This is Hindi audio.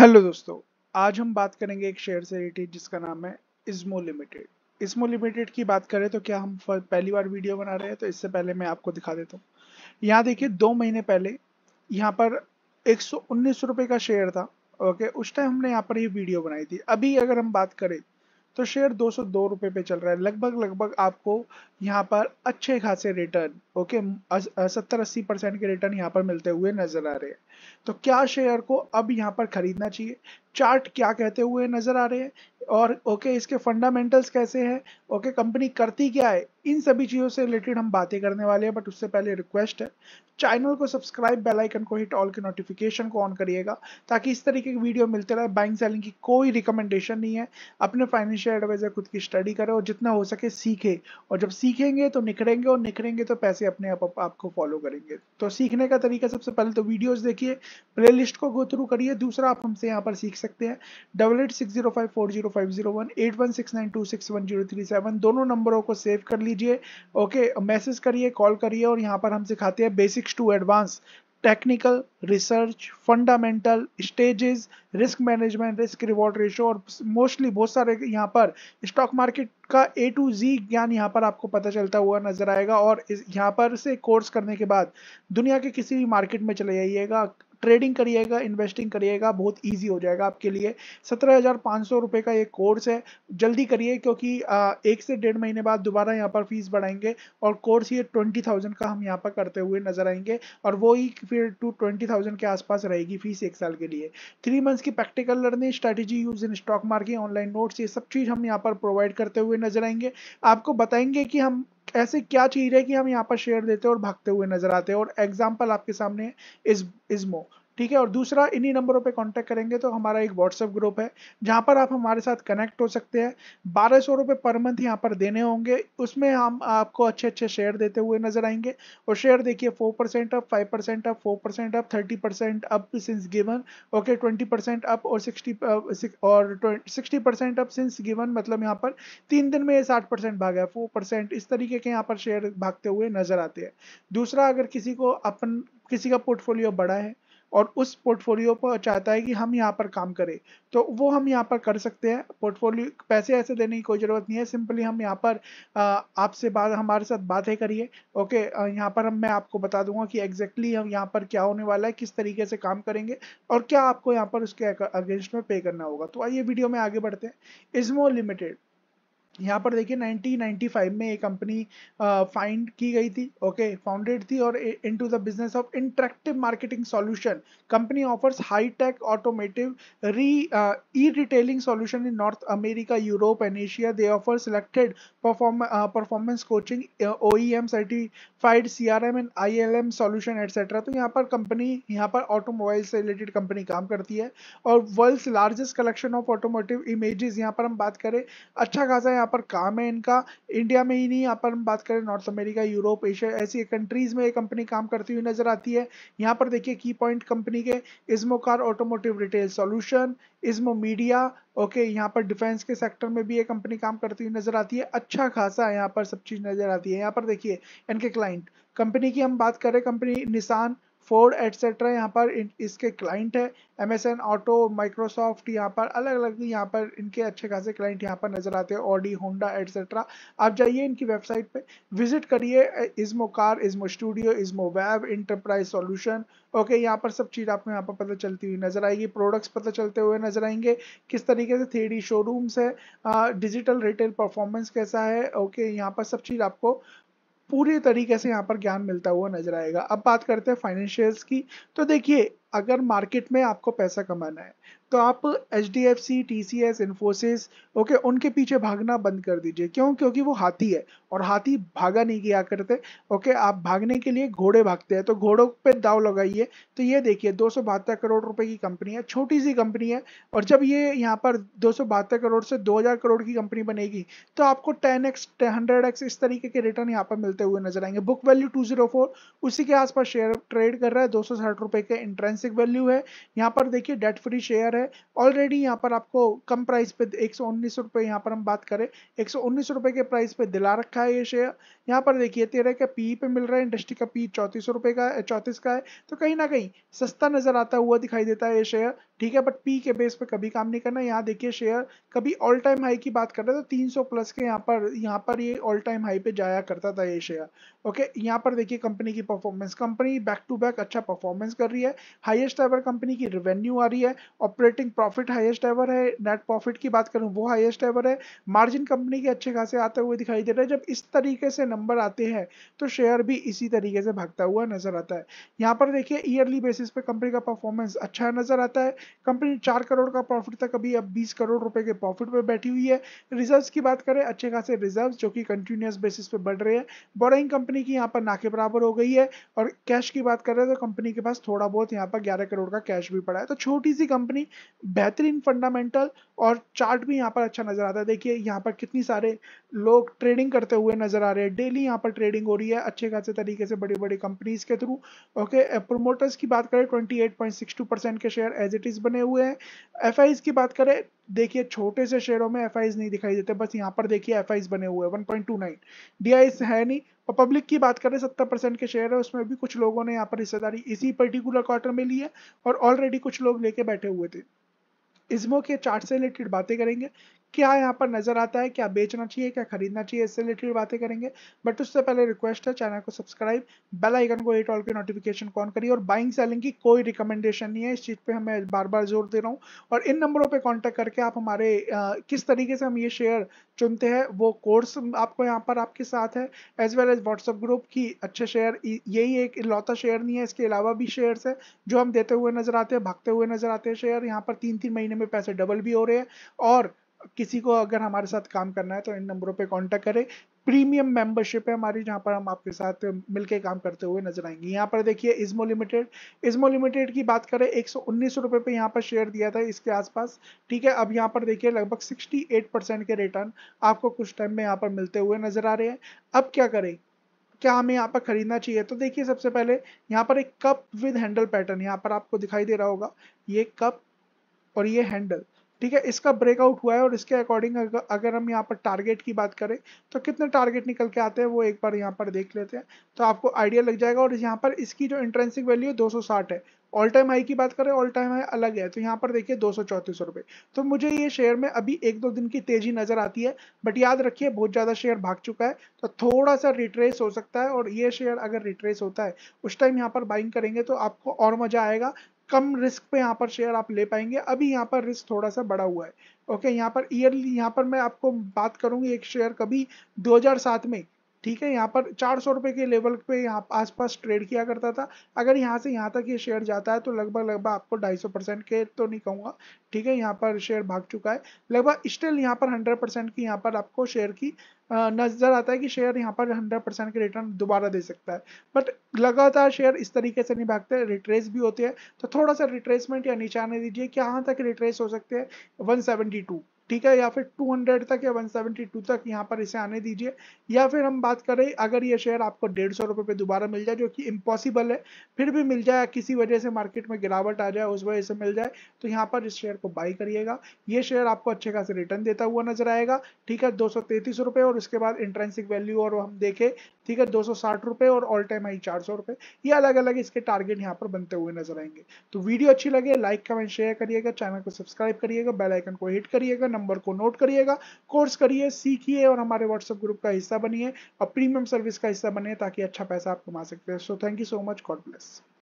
हेलो दोस्तों आज हम बात करेंगे एक शेयर से रिलेटेड जिसका नाम है इज्मो लिमिटेड इज्मो लिमिटेड की बात करें तो क्या हम पहली बार वीडियो बना रहे हैं तो इससे पहले मैं आपको दिखा देता हूँ यहाँ देखिए दो महीने पहले यहाँ पर एक सौ का शेयर था ओके उस टाइम हमने यहाँ पर ये वीडियो बनाई थी अभी अगर हम बात करें तो शेयर दो सौ दो रुपए पे चल रहा है लगभग लगभग आपको यहाँ पर अच्छे खासे रिटर्न ओके सत्तर अस्सी परसेंट के रिटर्न यहाँ पर मिलते हुए नजर आ रहे हैं तो क्या शेयर को अब यहाँ पर खरीदना चाहिए चार्ट क्या कहते हुए नजर आ रहे हैं और ओके इसके फंडामेंटल्स कैसे हैं ओके कंपनी करती क्या है इन सभी चीज़ों से रिलेटेड हम बातें करने वाले हैं बट उससे पहले रिक्वेस्ट है चैनल को सब्सक्राइब बेल आइकन को हिट ऑल के नोटिफिकेशन को ऑन करिएगा ताकि इस तरीके की वीडियो मिलते रहे बाइंग सेलिंग की कोई रिकमेंडेशन नहीं है अपने फाइनेंशियल एडवाइजर खुद की स्टडी करें और जितना हो सके सीखे और जब सीखेंगे तो निखरेंगे और निखरेंगे तो पैसे अपने आप अप, आपको फॉलो करेंगे तो सीखने का तरीका सबसे पहले तो वीडियोज़ देखिए प्ले को गो थ्रू करिए दूसरा आप हमसे यहाँ पर सीख सकते हैं double eight six zero four zero zero one eight one six nine two six one zero three seven दोनों नंबरों को सेव कर लिए लीजिए ओके मैसेज करिए कॉल करिए और यहाँ पर हम सिखाते हैं basics to advance technical research fundamental stages risk management risk reward ratio और मोस्टली बहुत सारे यहाँ पर स्टॉक मार्केट का ए टू जी ज्ञान यहाँ पर आपको पता चलता हुआ नजर आएगा और इस यहाँ पर से कोर्स करने के बाद दुनिया के किसी भी मार्केट में चले जाइएगा ट्रेडिंग करिएगा इन्वेस्टिंग करिएगा बहुत ईजी हो जाएगा आपके लिए सत्रह हज़ार पाँच सौ रुपये का ये कोर्स है जल्दी करिए क्योंकि एक से डेढ़ महीने बाद दोबारा यहाँ पर फीस बढ़ाएंगे और कोर्स ये ट्वेंटी थाउजेंड का हम यहाँ पर करते हुए नजर आएंगे और वो ही फिर टू ट्वेंटी थाउजेंड के आसपास रहेगी फीस एक साल के लिए थ्री मंथ्स की practical learning strategy use in stock market online notes ये सब चीज़ हम यहाँ पर प्रोवाइड करते हुए नजर आएंगे आपको बताएंगे कि हम ऐसी क्या चीज़ है कि हम यहाँ पर शेयर देते हैं और भागते हुए नजर आते हैं और एग्जाम्पल आपके सामने है इज इज्मो ठीक है और दूसरा इन्हीं नंबरों पे कांटेक्ट करेंगे तो हमारा एक व्हाट्सएप ग्रुप है जहाँ पर आप हमारे साथ कनेक्ट हो सकते हैं बारह सौ रुपये पर मंथ यहाँ पर देने होंगे उसमें हम आपको अच्छे अच्छे शेयर देते हुए नजर आएंगे और शेयर देखिए four percent up five percent up four percent up thirty percent up since given okay twenty percent up और सिक्सटी uh, और sixty percent up since given मतलब यहाँ पर तीन दिन में ये साठ परसेंट भागा है फोर परसेंट इस तरीके के यहाँ पर शेयर भागते हुए नजर आते हैं दूसरा अगर किसी को अपन किसी का पोर्टफोलियो बड़ा है और उस पोर्टफोलियो पर चाहता है कि हम यहाँ पर काम करें तो वो हम यहाँ पर कर सकते हैं पोर्टफोलियो पैसे ऐसे देने की कोई ज़रूरत नहीं है सिंपली हम यहाँ पर आपसे बात हमारे साथ बातें करिए ओके यहाँ पर हम मैं आपको बता दूंगा कि एग्जैक्टली हम यहाँ पर क्या होने वाला है किस तरीके से काम करेंगे और क्या आपको यहाँ पर उसके अगेंस्ट में पे करना होगा तो आइए वीडियो में आगे बढ़ते हैं इजमो लिमिटेड यहाँ पर देखिए 1995 में ये कंपनी फाइंड की गई थी ओके फाउंडेड थी और into the business of interactive marketing solution company offers high tech automotive re e retailing solution in North America Europe and Asia they offer selected performance coaching O E M certified C R M and I L M solution et cetera तो यहाँ पर कंपनी यहाँ पर ऑटोमोबाइल से रिलेटेड कंपनी काम करती है और world largest collection of automotive images यहाँ पर हम बात करें अच्छा खासा यहाँ यहाँ पर काम है इनका इंडिया में ही नहीं यहाँ पर हम बात करें नॉर्थ अमेरिका यूरोप एशिया ऐसी कंट्रीज में ये कंपनी काम करती हुई नजर आती है यहाँ पर देखिए की पॉइंट कंपनी के Izmo car automotive retail solution Izmo media okay यहाँ पर डिफेंस के सेक्टर में भी ये कंपनी काम करती हुई नजर आती है अच्छा खासा यहाँ पर सब चीज नजर आती है यहाँ पर देखिए इनके क्लाइंट कंपनी की हम बात करें कंपनी निशान फोर्ड एटसेट्रा यहाँ पर इसके क्लाइंट है M S N auto Microsoft यहाँ पर अलग अलग यहाँ पर इनके अच्छे खासे क्लाइंट यहाँ पर नजर आते हैं ऑडी होंडा एटसेट्रा आप जाइए इनकी वेबसाइट पे विजिट करिए Izmo car Izmo studio Izmo web enterprise solution okay यहाँ पर सब चीज़ आपको यहाँ पर पता चलती हुई नजर आएगी प्रोडक्ट्स पता चलते हुए नजर आएंगे किस तरीके से थ्री शोरूम्स है डिजिटल रिटेल परफॉर्मेंस कैसा है ओके यहाँ पर सब चीज़ आपको पूरे तरीके से यहाँ पर ज्ञान मिलता हुआ नजर आएगा अब बात करते हैं फाइनेंशियल्स की तो देखिए अगर मार्केट में आपको पैसा कमाना है तो आप H D F C T C S Infosys okay उनके पीछे भागना बंद कर दीजिए क्यों क्योंकि वो हाथी है और हाथी भागा नहीं किया करते ओके आप भागने के लिए घोड़े भागते हैं तो घोड़ों पे दाव लगाइए तो ये देखिए दो करोड़ रुपए की कंपनी है छोटी सी कंपनी है और जब ये यहाँ पर दो करोड़ से हजार करोड़ की कंपनी बनेगी तो आपको हंड्रेड एक्स इस तरीके के रिटर्न यहाँ पर मिलते हुए नजर आएंगे बुक वैल्यू फोर उसी के आसपास शेयर ट्रेड कर रहा है दो रुपए के इंट्रेंस इंट्रेंसिक वैल्यू है यहाँ पर देखिए डेट फ्री शेयर है ऑलरेडी यहाँ पर आपको कम प्राइस पे एक सौ उन्नीस यहाँ पर हम बात करें एक सौ उन्नीस के प्राइस पे दिला रखा है ये शेयर यहाँ पर देखिए तेरह का पी पे मिल रहा है इंडस्ट्री का पी चौंतीस रुपये का चौंतीस का है तो कहीं ना कहीं सस्ता नजर आता हुआ दिखाई देता है ये शेयर ठीक है बट पी के बेस पे कभी काम नहीं करना यहाँ देखिए शेयर कभी ऑल टाइम हाई की बात कर रहे तो 300 प्लस के यहाँ पर यहाँ पर ये ऑल टाइम हाई पे जाया करता था ये शेयर ओके यहाँ पर देखिए कंपनी की performance company back to back अच्छा परफॉर्मेंस कर रही है हाइएस्ट एवर कंपनी की रेवेन्यू आ रही है ऑपरेटिंग प्रॉफिट हाइएस्ट एवर है नेट प्रॉफिट की बात करूँ वो हाइएस्ट एवर है मार्जिन कंपनी के अच्छे खासे आते हुए दिखाई दे रहे हैं जब इस तरीके से नंबर आते हैं तो शेयर भी इसी तरीके से भागता हुआ नजर आता है यहाँ पर देखिए ईयरली बेसिस पे कंपनी का परफॉर्मेंस अच्छा नजर आता है कंपनी चार करोड़ का प्रॉफिट तक अभी अब बीस करोड़ रुपए के प्रॉफिट पर बैठी हुई है रिजर्व की बात करें अच्छे खासे रिजर्व जो कि कंटिन्यूस बेसिस पे बढ़ रहे हैं बोरिंग कंपनी की यहाँ पर नाके बराबर हो गई है और कैश की बात करें तो कंपनी के पास थोड़ा बहुत यहाँ पर ग्यारह करोड़ का कैश भी पड़ा है तो छोटी सी कंपनी बेहतरीन फंडामेंटल और चार्ट भी यहाँ पर अच्छा नजर आता है देखिए यहाँ पर कितनी सारे लोग ट्रेडिंग करते हुए नजर आ रहे हैं डेली यहाँ पर ट्रेडिंग हो रही है अच्छे खासे तरीके से बड़ी बड़ी कंपनीज के थ्रू ओके प्रोमोटर्स की बात करें ट्वेंटी परसेंट के शेयर एज इट इज बने हुए हैं एफ की बात करें देखिए छोटे से शेयरों में एफ नहीं दिखाई देते बस यहाँ पर देखिए एफ बने हुए हैं 1.29 डीआईस है नहीं और पब्लिक की बात करें सत्तर परसेंट के शेयर है उसमें भी कुछ लोगों ने यहाँ पर हिस्सेदारी इसी पर्टिकुलर क्वार्टर में ली है और ऑलरेडी कुछ लोग लेके बैठे हुए थे इसमो के चार्ट से रिलेटेड बातें करेंगे क्या यहाँ पर नजर आता है क्या बेचना चाहिए क्या खरीदना चाहिए इससे रिलेटेड बातें करेंगे बट उससे पहले रिक्वेस्ट है चैनल को सब्सक्राइब बेल आइकन को एट ऑल की नोटिफिकेशन कॉन करिए और बाइंग सेलिंग की कोई रिकमेंडेशन नहीं है इस चीज़ पे हमें बार बार जोर दे रहा हूँ और इन नंबरों पर कॉन्टैक्ट करके आप हमारे आ, किस तरीके से हम ये शेयर चुनते हैं वो कोर्स आपको यहाँ पर आपके साथ है as well as WhatsApp group की अच्छे शेयर यही एक लौता शेयर नहीं है इसके अलावा भी शेयर्स है जो हम देते हुए नजर आते हैं भागते हुए नजर आते हैं शेयर यहाँ पर तीन तीन महीने में पैसे डबल भी हो रहे हैं और किसी को अगर हमारे साथ काम करना है तो इन नंबरों पे कांटेक्ट करें प्रीमियम मेंबरशिप है हमारी जहाँ पर हम आपके साथ मिलके काम करते हुए नजर आएंगे यहाँ पर देखिए इजमो लिमिटेड इजमो लिमिटेड की बात करें एक सौ रुपए पे यहाँ पर शेयर दिया था इसके आसपास ठीक है अब यहाँ पर देखिए लगभग 68 परसेंट के रिटर्न आपको कुछ टाइम में यहाँ पर मिलते हुए नजर आ रहे हैं अब क्या करें क्या हमें यहाँ पर खरीदना चाहिए तो देखिए सबसे पहले यहाँ पर एक कप विद हैंडल पैटर्न यहाँ पर आपको दिखाई दे रहा होगा ये कप और ये हैंडल ठीक है इसका ब्रेकआउट हुआ है और इसके अकॉर्डिंग अगर हम यहाँ पर टारगेट की बात करें तो कितने टारगेट निकल के आते हैं वो एक बार यहाँ पर देख लेते हैं तो आपको आइडिया लग जाएगा और यहाँ पर इसकी जो इंट्रेंसिक वैल्यू दो सौ साठ है ऑल टाइम हाई की बात करें ऑल टाइम हाई अलग है तो यहाँ पर देखिए दो सौ रुपये तो मुझे ये शेयर में अभी एक दो दिन की तेजी नज़र आती है बट याद रखिए बहुत ज़्यादा शेयर भाग चुका है तो थोड़ा सा रिट्रेस हो सकता है और ये शेयर अगर रिट्रेस होता है उस टाइम यहाँ पर बाइंग करेंगे तो आपको और मज़ा आएगा कम रिस्क पे यहाँ पर शेयर आप ले पाएंगे अभी यहाँ पर रिस्क थोड़ा सा बड़ा हुआ है ओके यहाँ पर ईयरली यहाँ पर मैं आपको बात करूंगी एक शेयर कभी 2007 में ठीक है यहाँ पर चार सौ रुपये के लेवल पे यहाँ आसपास ट्रेड किया करता था अगर यहाँ से यहाँ तक ये यह शेयर जाता है तो लगभग लगभग आपको ढाई सौ परसेंट के तो नहीं कहूँगा ठीक है यहाँ पर शेयर भाग चुका है लगभग स्टिल यहाँ पर हंड्रेड परसेंट की यहाँ पर आपको शेयर की नज़र आता है कि शेयर यहाँ पर हंड्रेड परसेंट के रिटर्न दोबारा दे सकता है बट लगातार शेयर इस तरीके से नहीं भागते रिट्रेस भी होते हैं तो थोड़ा सा रिट्रेसमेंट या नीचे आने दीजिए क्या तक रिट्रेस हो सकते हैं वन सेवेंटी टू ठीक है या फिर 200 तक या 172 तक यहाँ पर इसे आने दीजिए या फिर हम बात करें अगर ये शेयर आपको डेढ़ सौ रुपये पर दोबारा मिल जाए जो कि इम्पॉसिबल है फिर भी मिल जाए किसी वजह से मार्केट में गिरावट आ जाए उस वजह से मिल जाए तो यहाँ पर इस शेयर को बाई करिएगा ये शेयर आपको अच्छे खासे रिटर्न देता हुआ नजर आएगा ठीक है दो रुपए और उसके बाद इंट्रेंसिक वैल्यू और हम देखें ठीक है दो रुपए और ऑल टाइम आई चार सौ ये अलग अलग इसके टारगेट यहाँ पर बनते हुए नजर आएंगे तो वीडियो अच्छी लगे लाइक कमेंट शेयर करिएगा चैनल को सब्सक्राइब करिएगा बेलाइकन को हिट करिएगा नंबर को नोट करिएगा कोर्स करिए सीखिए और हमारे व्हाट्सएप ग्रुप का हिस्सा बनिए और प्रीमियम सर्विस का हिस्सा बनिए ताकि अच्छा पैसा आप कमा सकते हैं so thank you so much God bless